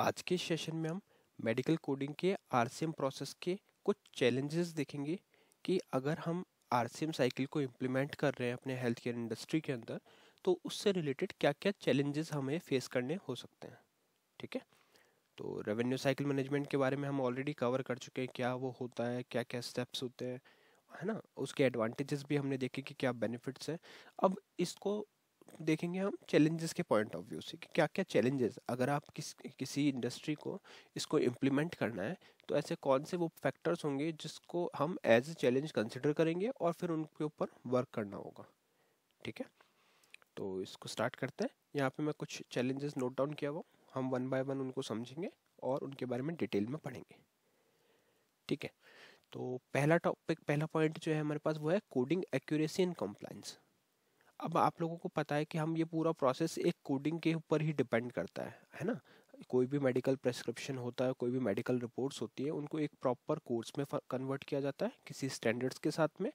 आज के सेशन में हम मेडिकल कोडिंग के आर प्रोसेस के कुछ चैलेंजेस देखेंगे कि अगर हम आर साइकिल को इम्प्लीमेंट कर रहे हैं अपने हेल्थ केयर इंडस्ट्री के अंदर तो उससे रिलेटेड क्या क्या चैलेंजेस हमें फेस करने हो सकते हैं ठीक है तो रेवेन्यू साइकिल मैनेजमेंट के बारे में हम ऑलरेडी कवर कर चुके हैं क्या वो होता है क्या क्या स्टेप्स होते हैं है ना उसके एडवांटेजेस भी हमने देखे कि क्या बेनिफिट्स हैं अब इसको देखेंगे हम चैलेंजेस के पॉइंट ऑफ व्यू से कि क्या क्या चैलेंजेस अगर आप किस किसी इंडस्ट्री को इसको इम्प्लीमेंट करना है तो ऐसे कौन से वो फैक्टर्स होंगे जिसको हम एज ए चैलेंज कंसिडर करेंगे और फिर उनके ऊपर वर्क करना होगा ठीक है तो इसको स्टार्ट करते हैं यहाँ पे मैं कुछ चैलेंजेस नोट डाउन किया हुआ हम वन बाय वन उनको समझेंगे और उनके बारे में डिटेल में पढ़ेंगे ठीक है तो पहला टॉपिक पहला पॉइंट जो है हमारे पास वो है कोडिंग एक्यूरेसी एंड कॉम्प्लाइंस अब आप लोगों को पता है कि हम ये पूरा प्रोसेस एक कोडिंग के ऊपर ही डिपेंड करता है है ना कोई भी मेडिकल प्रेस्क्रिप्शन होता है कोई भी मेडिकल रिपोर्ट्स होती है उनको एक प्रॉपर कोर्स में कन्वर्ट किया जाता है किसी स्टैंडर्ड्स के साथ में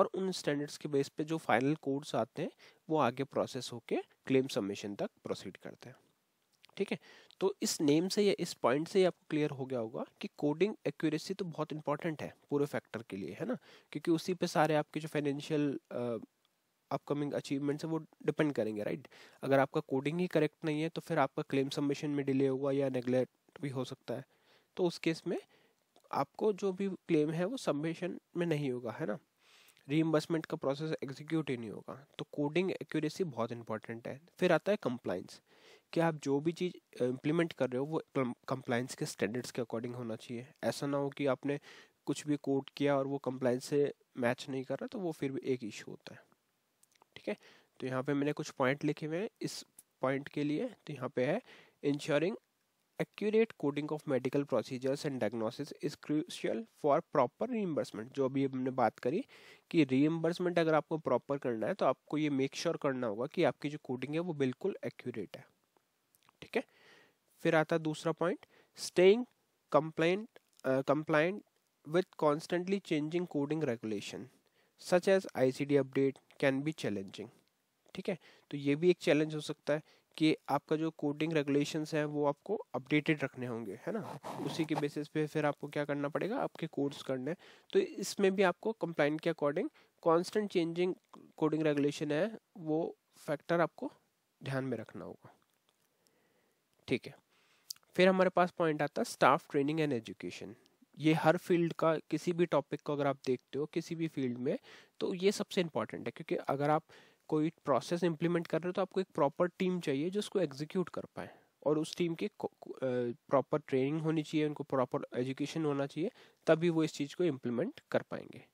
और उन स्टैंडर्ड्स के बेस पे जो फाइनल कोर्स आते हैं वो आगे प्रोसेस होके क्लेम सबमिशन तक प्रोसीड करते हैं ठीक है तो इस नेम से या इस पॉइंट से आपको क्लियर हो गया होगा कि कोडिंग एक्यूरेसी तो बहुत इंपॉर्टेंट है पूरे फैक्टर के लिए है ना क्योंकि उसी पे सारे आपके जो फाइनेंशियल अपकमिंग अचीवमेंट है वो डिपेंड करेंगे राइट अगर आपका कोडिंग ही करेक्ट नहीं है तो फिर आपका क्लेम सबमिशन में डिले होगा या नेग्लेक्ट भी हो सकता है तो उस केस में आपको जो भी क्लेम है वो सबमिशन में नहीं होगा है ना रीएम्बर्समेंट का प्रोसेस एग्जीक्यूट ही नहीं होगा तो कोडिंग एक्यूरेसी बहुत इंपॉर्टेंट है फिर आता है कंप्लाइंस कि आप जो भी चीज़ इम्प्लीमेंट कर रहे हो वो कंप्लाइंस के स्टैंडर्ड्स के अकॉर्डिंग होना चाहिए ऐसा ना हो कि आपने कुछ भी कोड किया और वो कंप्लाइंस से मैच नहीं कर रहा तो वो फिर भी एक इशू होता है ठीक है तो यहाँ पे मैंने कुछ पॉइंट लिखे हुए हैं इस पॉइंट के लिए तो यहाँ पे है ensuring accurate coding of medical procedures and diagnosis is crucial for proper reimbursement जो अभी हमने बात करी कि रीएम्बर्समेंट अगर आपको प्रॉपर करना है तो आपको ये मेक श्योर sure करना होगा कि आपकी जो कोडिंग है वो बिल्कुल एक्यूरेट है ठीक है फिर आता दूसरा point staying complaint compliant with constantly changing coding regulation such as I C D update can be challenging ठीक है तो ये भी एक चैलेंज हो सकता है कि आपका जो कोडिंग रेगुलेशंस हैं वो आपको अपडेटेड रखने होंगे है ना उसी के बेसिस पे फिर आपको क्या करना पड़ेगा आपके कोर्स करने हैं तो इसमें भी आपको कंप्लाइंट के according constant changing coding regulation है वो फैक्टर आपको ध्यान में रखना होगा ठीक है फिर हमारे पास पॉइंट आता है स्टाफ ट्रेनिंग एंड एजुकेशन ये हर फील्ड का किसी भी टॉपिक को अगर आप देखते हो किसी भी फील्ड में तो ये सबसे इम्पॉर्टेंट है क्योंकि अगर आप कोई प्रोसेस इम्प्लीमेंट कर रहे हो तो आपको एक प्रॉपर टीम चाहिए जो उसको एग्जीक्यूट कर पाए और उस टीम की प्रॉपर ट्रेनिंग होनी चाहिए उनको प्रॉपर एजुकेशन होना चाहिए तभी वो इस चीज़ को इम्प्लीमेंट कर पाएंगे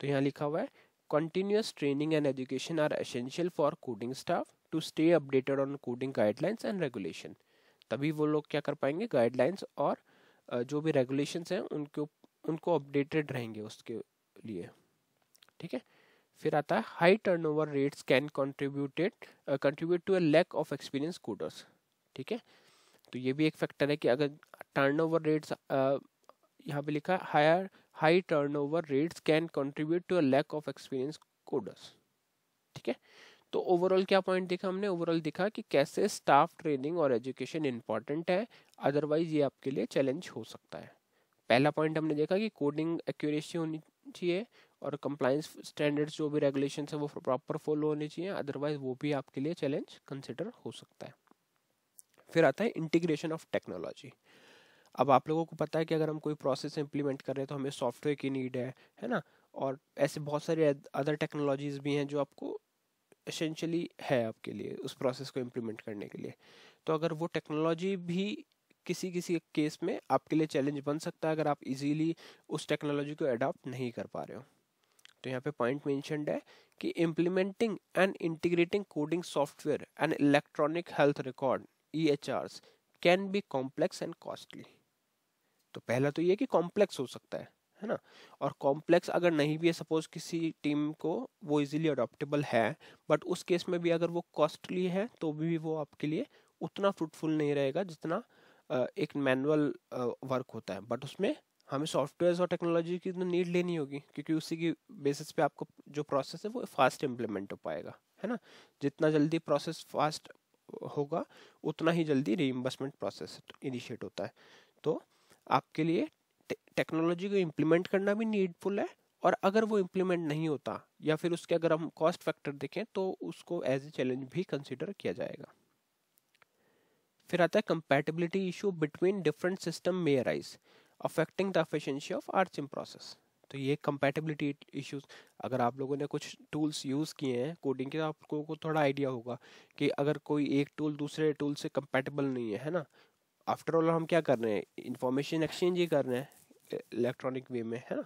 तो यहाँ लिखा हुआ है continuous training and education are essential for coding staff to stay updated on coding guidelines and regulation तभी वो लोग क्या कर पाएंगे गाइडलाइंस और जो भी रेगुलेशंस हैं उनको उनको अपडेटेड रहेंगे उसके लिए ठीक है फिर आता है high turnover rates can contributed contribute to a lack of experience coders ठीक है तो ये भी एक फैक्टर है कि अगर टर्नओवर रेट्स यहाँ पे लिखा है higher high turnover rates can contribute to a lack of experience coders ठीक है तो ओवरऑल क्या पॉइंट देखा हमने ओवरऑल देखा कि कैसे स्टाफ ट्रेनिंग और एजुकेशन इंपॉर्टेंट है अदरवाइज ये आपके लिए चैलेंज हो सकता है पहला पॉइंट हमने देखा कि कोडिंग एक्यूरेसी होनी चाहिए और कंप्लाइंस स्टैंडर्ड्स जो भी रेगुलेशन है वो प्रॉपर फॉलो होने चाहिए अदरवाइज वो भी आपके लिए चैलेंज कंसिडर हो सकता है फिर आता है इंटीग्रेशन ऑफ टेक्नोलॉजी अब आप लोगों को पता है कि अगर हम कोई प्रोसेस इंप्लीमेंट कर रहे हैं तो हमें सॉफ्टवेयर की नीड है है ना और ऐसे बहुत सारी अदर टेक्नोलॉजीज भी हैं जो आपको एसेंशली है आपके लिए उस प्रोसेस को इम्प्लीमेंट करने के लिए तो अगर वो टेक्नोलॉजी भी किसी किसी केस में आपके लिए चैलेंज बन सकता है अगर आप इजीली उस टेक्नोलॉजी को अडॉप्ट नहीं कर पा रहे हो तो यहाँ पे पॉइंट मेंशनड है कि implementing and integrating coding software and electronic health record E H R can be complex and costly तो पहला तो ये कि कॉम्प्लेक्स हो सकता है है ना और कॉम्प्लेक्स अगर नहीं भी है सपोज किसी टीम को वो इजीली अडोप्टेबल है बट उस केस में भी अगर वो कॉस्टली है तो भी वो आपके लिए उतना फ्रूटफुल नहीं रहेगा जितना एक मैनुअल वर्क होता है बट उसमें हमें सॉफ्टवेयर और टेक्नोलॉजी की तो नीड लेनी होगी क्योंकि उसी की बेसिस पे आपको जो प्रोसेस है वो फास्ट इम्प्लीमेंट हो पाएगा है ना जितना जल्दी प्रोसेस फास्ट होगा उतना ही जल्दी रीइम्बर्समेंट प्रोसेस इनिशिएट होता है तो आपके लिए टेक्नोलॉजी को इम्प्लीमेंट करना भी नीडफुल है और अगर वो इम्प्लीमेंट नहीं होता या फिर उसके अगर हम कॉस्ट फैक्टर देखें तो उसको एज ए चैलेंज भी कंसिडर किया जाएगा फिर आता है compatibility issue between different system may arise affecting the efficiency of RCM process तो ये कंपेटेबिलिटी इश्यूज अगर आप लोगों ने कुछ टूल्स यूज़ किए हैं कोडिंग के तो आपको को थोड़ा आइडिया होगा कि अगर कोई एक टूल दूसरे टूल से कंपेटेबल नहीं है है ना आफ्टर ऑल हम क्या कर रहे हैं इंफॉर्मेशन एक्सचेंज ही कर रहे हैं इलेक्ट्रॉनिक वे में है ना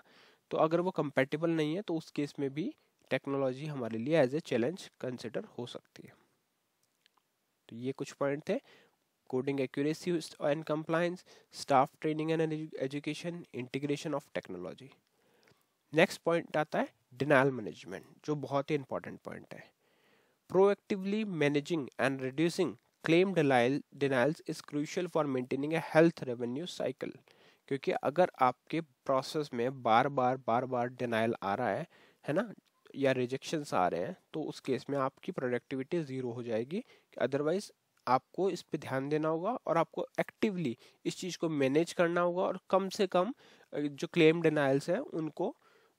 तो अगर वो कंपेटेबल नहीं है तो उस केस में भी टेक्नोलॉजी हमारे लिए एज ए चैलेंज कंसिडर हो सकती है तो ये कुछ पॉइंट थे coding accuracy and compliance staff training and education integration of technology next point आता है डिनाइल मैनेजमेंट जो बहुत ही इंपॉर्टेंट पॉइंट है proactively managing and reducing claim denial, denials is crucial for maintaining a health revenue cycle क्योंकि अगर आपके process में बार बार बार बार डिनाइल आ रहा है है ना या रिजेक्शन आ रहे हैं तो उस केस में आपकी प्रोडक्टिविटी ज़ीरो हो जाएगी अदरवाइज आपको इस पे ध्यान देना होगा और आपको एक्टिवली इस चीज़ को मैनेज करना होगा और कम से कम जो क्लेम डिनाइल्स हैं उनको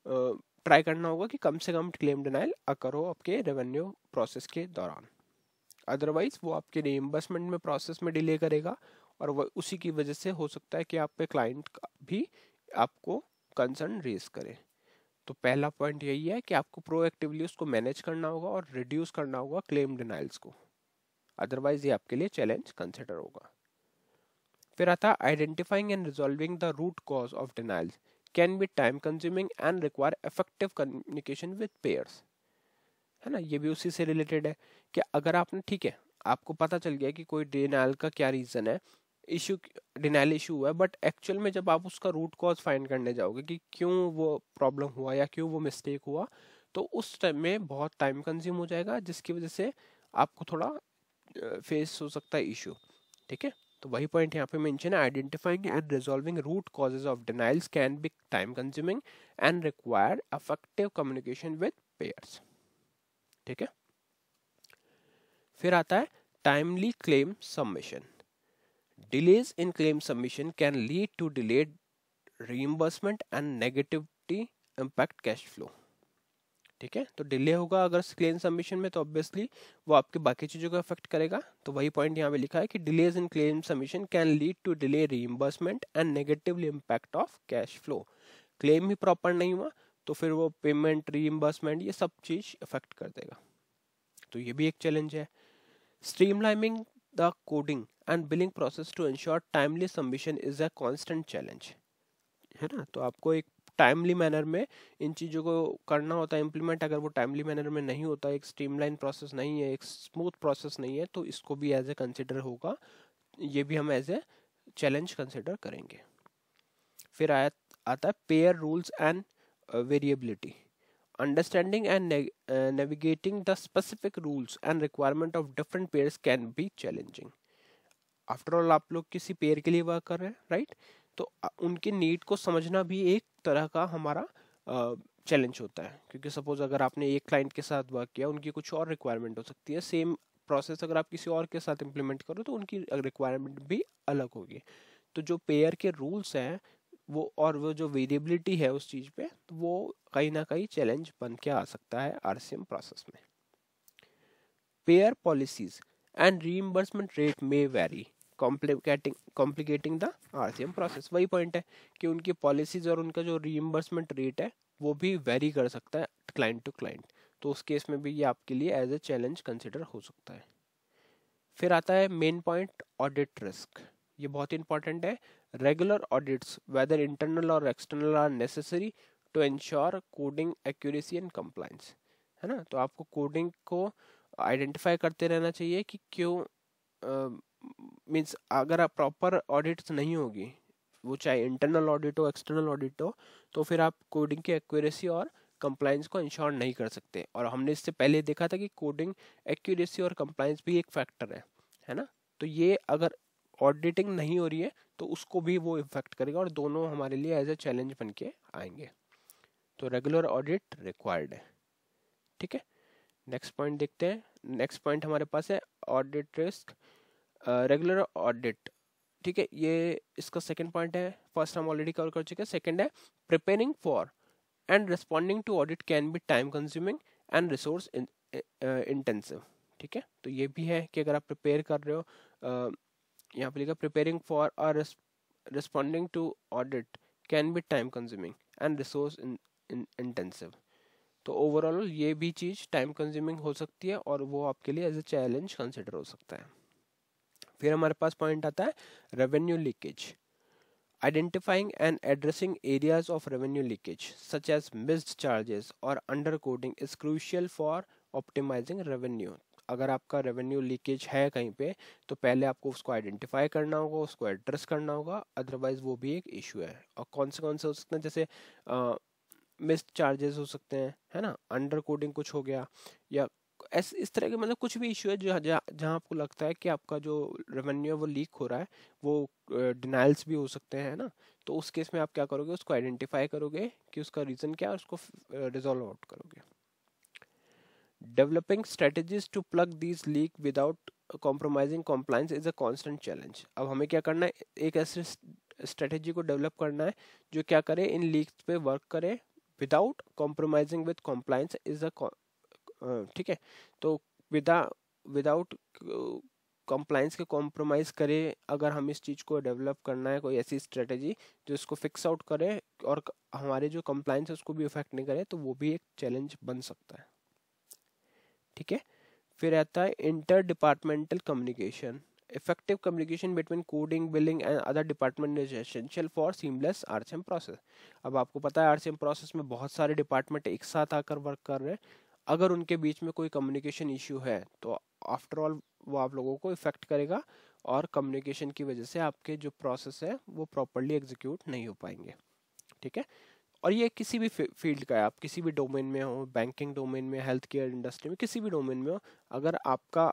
ट्राई करना होगा कि कम से कम क्लेम डिनाइल करो आपके रेवेन्यू प्रोसेस के दौरान अदरवाइज वो आपके रिएम्बर्समेंट में प्रोसेस में डिले करेगा और वह उसी की वजह से हो सकता है कि आपके क्लाइंट भी आपको कंसर्न रेज करे तो पहला पॉइंट यही है कि आपको प्रोएक्टिवली उसको मैनेज करना होगा और रिड्यूस करना होगा क्लेम डिनाइल्स को अदरवाइज ये आपके लिए चैलेंज कंसिडर होगा फिर आता है identifying and resolving the root cause of denials can be time consuming and require effective communication with payers है ना ये भी उसी से रिलेटेड है कि अगर आपने ठीक है आपको पता चल गया कि कोई डिनाइल का क्या रीज़न है इशू डिनाइल इशू हुआ है बट एक्चुअल में जब आप उसका रूट कॉज फाइंड करने जाओगे कि क्यों वो प्रॉब्लम हुआ या क्यों वो मिस्टेक हुआ तो उस टाइम में बहुत टाइम कंज्यूम हो जाएगा जिसकी वजह से आपको थोड़ा फेस हो सकता है इशू ठीक है तो वही पॉइंट यहाँ पे मेंशन है identifying and resolving root causes of denials can be time consuming and require effective communication with payers ठीक है फिर आता है timely claim submission Delays in claim submission can lead to delayed reimbursement and negativity impact cash flow. ठीक है तो delay होगा अगर क्लेम सबमिशन में तो ऑब्वियसली वो आपके बाकी चीज़ों को अफेक्ट करेगा तो वही पॉइंट यहाँ पे लिखा है कि delays in claim submission can lead to delay reimbursement and negatively impact of cash flow claim भी प्रॉपर नहीं हुआ तो फिर वो पेमेंट रीइंबर्समेंट ये सब चीज़ अफेक्ट कर देगा तो ये भी एक चैलेंज है streamlining The coding and billing process to ensure timely submission is a constant challenge है ना तो आपको एक टाइमली मैनर में इन चीज़ों को करना होता है इम्प्लीमेंट अगर वो टाइमली मैनर में नहीं होता एक स्ट्रीमलाइन प्रोसेस नहीं है एक स्मूथ प्रोसेस नहीं है तो इसको भी एज ए कंसिडर होगा ये भी हम एज ए चैलेंज कंसिडर करेंगे फिर आया आता है payer rules and variability understanding and ne uh, navigating the specific rules and requirement of different pairs can be challenging after all aap log kisi pair ke liye work kar rahe हैं right? to उनके need को समझना भी एक तरह का हमारा challenge uh, होता है क्योंकि सपोज अगर आपने एक क्लाइंट के साथ वर्क किया उनकी कुछ और रिक्वायरमेंट हो सकती है सेम प्रोसेस अगर आप किसी और के साथ इम्प्लीमेंट करो तो उनकी रिक्वायरमेंट भी अलग होगी तो जो पेयर के रूल्स हैं वो और वो जो वेरिएबिलिटी है उस चीज़ पे तो वो कहीं ना कहीं चैलेंज बन के आ सकता है आर प्रोसेस में payer policies and reimbursement rate may very complicating complicating the R process वही पॉइंट है कि उनकी पॉलिसीज और उनका जो रीइम्बर्समेंट रेट है वो भी वेरी कर सकता है क्लाइंट टू क्लाइंट तो उस केस में भी ये आपके लिए एज ए चैलेंज कंसिडर हो सकता है फिर आता है मेन पॉइंट ऑडिट रिस्क ये बहुत इंपॉर्टेंट है Regular audits, whether internal or external, are necessary to ensure coding accuracy and compliance. है ना तो आपको कोडिंग को आइडेंटिफाई करते रहना चाहिए कि क्यों मीन्स अगर आप प्रॉपर ऑडिट्स नहीं होगी वो चाहे इंटरनल ऑडिट हो एक्सटर्नल ऑडिट हो तो फिर आप कोडिंग की एक्यूरेसी और कंप्लाइंस को इंश्योर नहीं कर सकते और हमने इससे पहले देखा था कि कोडिंग एक्यूरेसी और कंप्लाइंस भी एक फैक्टर है है ना तो ये अगर ऑडिटिंग नहीं हो रही है तो उसको भी वो इफेक्ट करेगा और दोनों हमारे लिए एज ए चैलेंज बन के आएंगे तो रेगुलर ऑडिट रिक्वायर्ड है ठीक है नेक्स्ट पॉइंट देखते हैं नेक्स्ट पॉइंट हमारे पास है ऑडिट रिस्क रेगुलर ऑडिट ठीक है ये इसका सेकेंड पॉइंट है फर्स्ट हम ऑलरेडी कवर कर चुके हैं सेकेंड है preparing for and responding to audit can be time consuming and resource intensive ठीक है तो ये भी है कि अगर आप प्रिपेयर कर रहे हो यहाँ पे लिखा प्रिपेयरिंग फॉर और responding to audit can be time consuming and resource intensive तो ओवरऑल ये भी चीज़ टाइम कंज्यूमिंग हो सकती है और वो आपके लिए एज ए चैलेंज कंसिडर हो सकता है फिर हमारे पास पॉइंट आता है revenue leakage identifying and addressing areas of revenue leakage such as missed charges और under coding is crucial for optimizing revenue अगर आपका रेवेन्यू लीकेज है कहीं पे तो पहले आपको उसको आइडेंटिफाई करना होगा उसको एड्रेस करना होगा अदरवाइज वो भी एक इशू है और कौन से कौन से हो सकते हैं जैसे मिस चार्जेस हो सकते हैं है ना अंडर कोडिंग कुछ हो गया या इस इस तरह के मतलब कुछ भी इशू है जो जहाँ जहाँ आपको लगता है कि आपका जो रेवेन्यू है वो लीक हो रहा है वो डिनाइल्स भी हो सकते हैं ना तो उस केस में आप क्या करोगे उसको आइडेंटिफाई करोगे कि उसका रीज़न क्या है उसको रिजॉल्व आउट करोगे Developing strategies to plug these leak without compromising compliance is a constant challenge. अब हमें क्या करना है एक ऐसे स्ट्रेटेजी को डेवलप करना है जो क्या करे इन लीक पे वर्क करे without compromising with compliance is a ठीक है तो विदा विदाउट कॉम्प्लाइंस के कॉम्प्रोमाइज़ करे अगर हम इस चीज़ को डेवलप करना है कोई ऐसी स्ट्रेटजी जो इसको फिक्स आउट करे और हमारे जो कंप्लाइंस है उसको भी इफेक्ट नहीं करे तो वो भी एक चैलेंज बन सकता है ठीक है फिर आता है inter departmental communication effective communication between coding billing and other department is essential for seamless RCM process अब आपको पता है एम प्रोसेस में बहुत सारे डिपार्टमेंट एक साथ आकर वर्क कर रहे हैं अगर उनके बीच में कोई कम्युनिकेशन इश्यू है तो आफ्टर ऑल वो आप लोगों को इफेक्ट करेगा और कम्युनिकेशन की वजह से आपके जो प्रोसेस है वो प्रॉपरली एग्जीक्यूट नहीं हो पाएंगे ठीक है और ये किसी भी फील्ड का है आप किसी भी डोमेन में हो बैंकिंग डोमेन में हेल्थ केयर इंडस्ट्री में किसी भी डोमेन में हो अगर आपका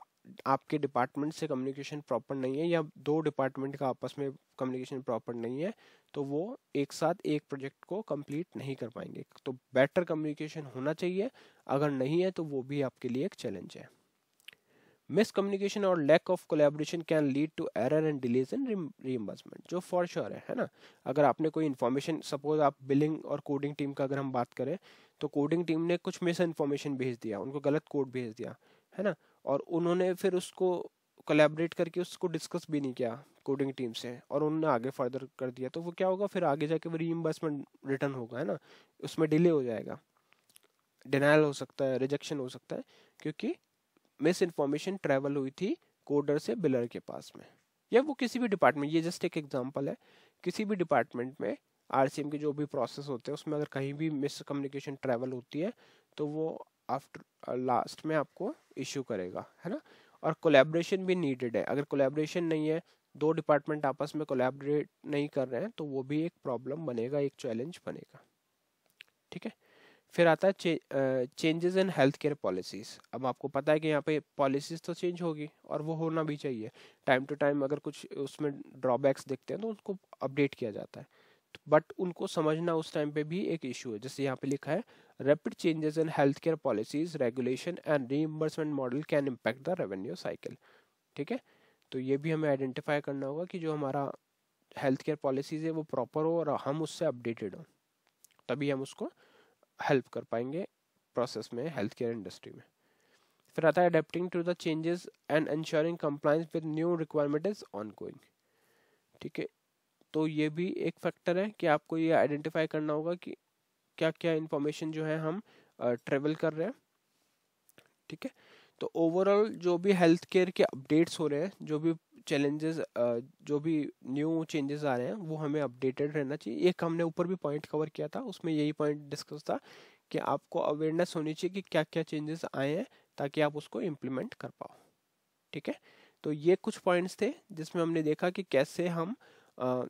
आपके डिपार्टमेंट से कम्युनिकेशन प्रॉपर नहीं है या दो डिपार्टमेंट का आपस में कम्युनिकेशन प्रॉपर नहीं है तो वो एक साथ एक प्रोजेक्ट को कंप्लीट नहीं कर पाएंगे तो बेटर कम्युनिकेशन होना चाहिए अगर नहीं है तो वो भी आपके लिए एक चैलेंज है मिसकम्युनिकेशन और lack of collaboration can lead to error and delays in reimbursement जो फॉर श्योर है है ना अगर आपने कोई इन्फॉर्मेशन सपोज आप बिलिंग और कोडिंग टीम का अगर हम बात करें तो कोडिंग टीम ने कुछ मिस इन्फॉर्मेशन भेज दिया उनको गलत कोड भेज दिया है ना और उन्होंने फिर उसको कोलेबरेट करके उसको डिस्कस भी नहीं किया कोडिंग टीम से और उन्होंने आगे फर्दर कर दिया तो वो क्या होगा फिर आगे जाके वो रीइम्बर्समेंट रिटर्न होगा है ना उसमें डिले हो जाएगा डिनाइल हो सकता है रिजेक्शन हो सकता है क्योंकि मिस इन्फॉर्मेशन ट्रेवल हुई थी कोडर से बिलर के पास में या वो किसी भी डिपार्टमेंट ये जस्ट एक एग्जाम्पल है किसी भी डिपार्टमेंट में आर के जो भी प्रोसेस होते हैं उसमें अगर कहीं भी मिस कम्युनिकेशन ट्रैवल होती है तो वो आफ्टर लास्ट में आपको इशू करेगा है ना और कोलेब्रेशन भी नीडेड है अगर कोलेब्रेशन नहीं है दो डिपार्टमेंट आपस में कोलेबरेट नहीं कर रहे हैं तो वो भी एक प्रॉब्लम बनेगा एक चैलेंज बनेगा ठीक है फिर आता है changes in health care policies अब आपको पता है कि यहाँ पे पॉलिसीज़ तो चेंज होगी और वो होना भी चाहिए टाइम टू टाइम अगर कुछ उसमें ड्रॉबैक्स देखते हैं तो उनको अपडेट किया जाता है बट उनको समझना उस टाइम पे भी एक इशू है जैसे यहाँ पे लिखा है rapid changes in health care policies regulation and reimbursement model can impact the revenue cycle ठीक है तो ये भी हमें आइडेंटिफाई करना होगा कि जो हमारा हेल्थ केयर पॉलिसीज है वो प्रॉपर हो और हम उससे अपडेटेड हों तभी हम उसको हेल्प कर पाएंगे प्रोसेस में हेल्थ केयर इंडस्ट्री में फिर आता है adapting to the changes and ensuring compliance with new requirement is ongoing ठीक है तो ये भी एक फैक्टर है कि आपको ये आइडेंटिफाई करना होगा कि क्या क्या इंफॉर्मेशन जो है हम ट्रेवल कर रहे हैं ठीक है तो ओवरऑल जो भी हेल्थ केयर के अपडेट्स हो रहे हैं जो भी चैलेंजेस जो भी न्यू चेंजेस आ रहे हैं वो हमें अपडेटेड रहना चाहिए एक हमने ऊपर भी पॉइंट कवर किया था उसमें यही पॉइंट डिस्कस था कि आपको अवेयरनेस होनी चाहिए कि क्या क्या चेंजेस आए हैं ताकि आप उसको इम्प्लीमेंट कर पाओ ठीक है तो ये कुछ पॉइंट्स थे जिसमें हमने देखा कि कैसे हम आ,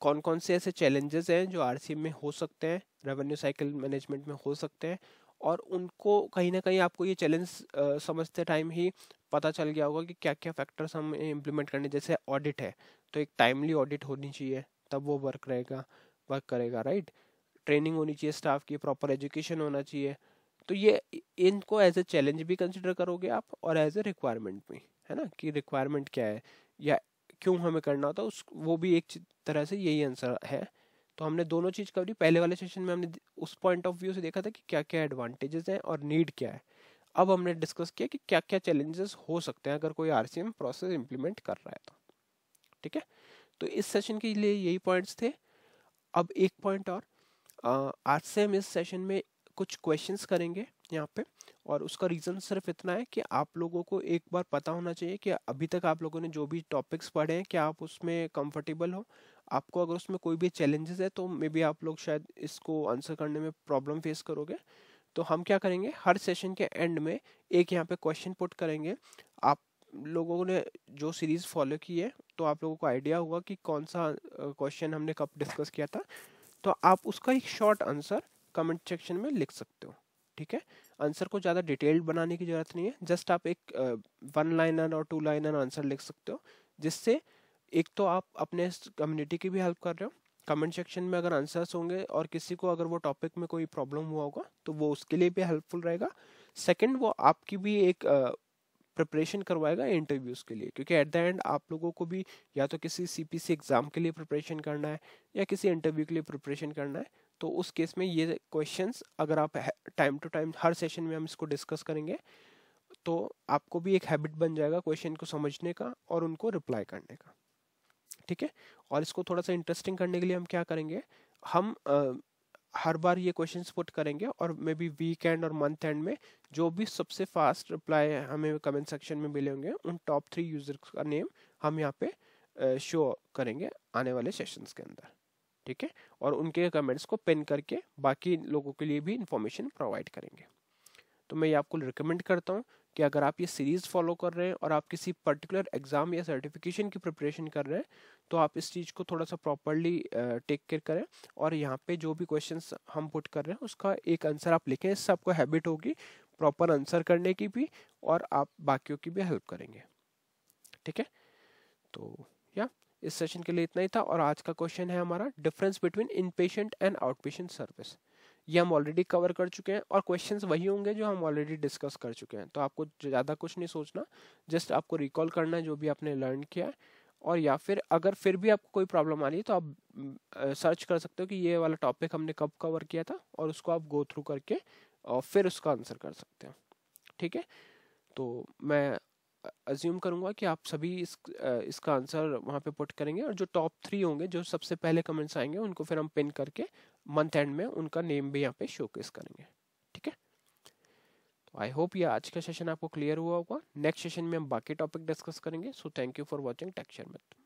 कौन कौन से ऐसे चैलेंजेस हैं जो आर में हो सकते हैं रेवेन्यू साइकिल मैनेजमेंट में हो सकते हैं और उनको कहीं ना कहीं आपको ये चैलेंज समझते टाइम ही पता चल गया होगा कि क्या क्या फैक्टर्स हम इम्प्लीमेंट करने जैसे ऑडिट है तो एक टाइमली ऑडिट होनी चाहिए तब वो वर्क रहेगा वर्क करेगा राइट ट्रेनिंग होनी चाहिए स्टाफ की प्रॉपर एजुकेशन होना चाहिए तो ये इनको एज ए चैलेंज भी कंसिडर करोगे आप और एज ए रिक्वायरमेंट भी है ना कि रिक्वायरमेंट क्या है या क्यों हमें करना होता है उस वो भी एक तरह से यही आंसर है तो हमने दोनों चीज़ कवरी पहले वाले सेशन में हमने उस पॉइंट ऑफ व्यू से देखा था कि क्या क्या एडवांटेजेस हैं और नीड क्या है अब हमने डिस्कस किया कि क्या क्या चैलेंजेस हो सकते हैं अगर कोई आर प्रोसेस इम्प्लीमेंट कर रहा है तो ठीक है तो इस सेशन के लिए यही पॉइंट्स थे अब एक पॉइंट और आज से हम इस सेशन में कुछ क्वेश्चंस करेंगे यहाँ पे और उसका रीज़न सिर्फ इतना है कि आप लोगों को एक बार पता होना चाहिए कि अभी तक आप लोगों ने जो भी टॉपिक्स पढ़े हैं क्या आप उसमें कंफर्टेबल हो आपको अगर उसमें कोई भी चैलेंजेस है तो मे बी आप लोग शायद इसको आंसर करने में प्रॉब्लम फेस करोगे तो हम क्या करेंगे हर सेशन के एंड में एक यहाँ पे क्वेश्चन पुट करेंगे आप लोगों ने जो सीरीज़ फॉलो की है तो आप लोगों को आइडिया हुआ कि कौन सा क्वेश्चन हमने कब डिस्कस किया था तो आप उसका एक शॉर्ट आंसर कमेंट सेक्शन में लिख सकते हो ठीक है आंसर को ज़्यादा डिटेल्ड बनाने की ज़रूरत नहीं है जस्ट आप एक वन लाइनर और टू लाइनर आंसर लिख सकते हो जिससे एक तो आप अपने कम्युनिटी की भी हेल्प कर रहे हो कमेंट सेक्शन में अगर आंसर्स होंगे और किसी को अगर वो टॉपिक में कोई प्रॉब्लम हुआ होगा तो वो उसके लिए भी हेल्पफुल रहेगा सेकंड वो आपकी भी एक प्रिपरेशन करवाएगा इंटरव्यूज़ के लिए क्योंकि एट द एंड आप लोगों को भी या तो किसी सीपीसी एग्ज़ाम के लिए प्रिपरेशन करना है या किसी इंटरव्यू के लिए प्रिपरेशन करना है तो उस केस में ये क्वेश्चंस अगर आप टाइम टू टाइम हर सेशन में हम इसको डिस्कस करेंगे तो आपको भी एक हैबिट बन जाएगा क्वेश्चन को समझने का और उनको रिप्लाई करने का ठीक है और इसको थोड़ा सा इंटरेस्टिंग करने के लिए हम क्या करेंगे हम uh, हर बार ये क्वेश्चन पुट करेंगे और मे बी वीकेंड और मंथ एंड में जो भी सबसे फास्ट रिप्लाई हमें कमेंट सेक्शन में मिले होंगे उन टॉप थ्री यूजर का नेम हम यहाँ पे शो करेंगे आने वाले सेशंस के अंदर ठीक है और उनके कमेंट्स को पिन करके बाकी लोगों के लिए भी इंफॉर्मेशन प्रोवाइड करेंगे तो मैं ये आपको रिकमेंड करता हूँ कि अगर आप ये सीरीज़ फॉलो कर रहे हैं और आप किसी पर्टिकुलर एग्ज़ाम या सर्टिफिकेशन की प्रिपरेशन कर रहे हैं तो आप इस चीज़ को थोड़ा सा प्रॉपरली टेक केयर करें और यहाँ पे जो भी क्वेश्चंस हम पुट कर रहे हैं उसका एक आंसर आप लिखें इससे आपको हैबिट होगी प्रॉपर आंसर करने की भी और आप बाकियों की भी हेल्प करेंगे ठीक है तो या इस सेशन के लिए इतना ही था और आज का क्वेश्चन है हमारा difference between in and out service ये हम ऑलरेडी कवर कर चुके हैं और क्वेश्चंस वही होंगे जो हम ऑलरेडी डिस्कस कर चुके हैं तो आपको ज़्यादा कुछ नहीं सोचना जस्ट आपको रिकॉल करना है जो भी आपने लर्न किया है और या फिर अगर फिर भी आपको कोई प्रॉब्लम आ रही है तो आप सर्च कर सकते हो कि ये वाला टॉपिक हमने कब कवर किया था और उसको आप गो थ्रू करके और फिर उसका आंसर कर सकते हो ठीक है तो मैं अज्यूम करूँगा कि आप सभी इस इसका आंसर वहाँ पे पुट करेंगे और जो टॉप थ्री होंगे जो सबसे पहले कमेंट्स आएंगे उनको फिर हम पिन करके मंथ एंड में उनका नेम भी यहाँ पे शोकेस करेंगे ठीक है तो आई होप ये आज का सेशन आपको क्लियर हुआ होगा नेक्स्ट सेशन में हम बाकी टॉपिक डिस्कस करेंगे so thank you for watching टेक्चर मेथड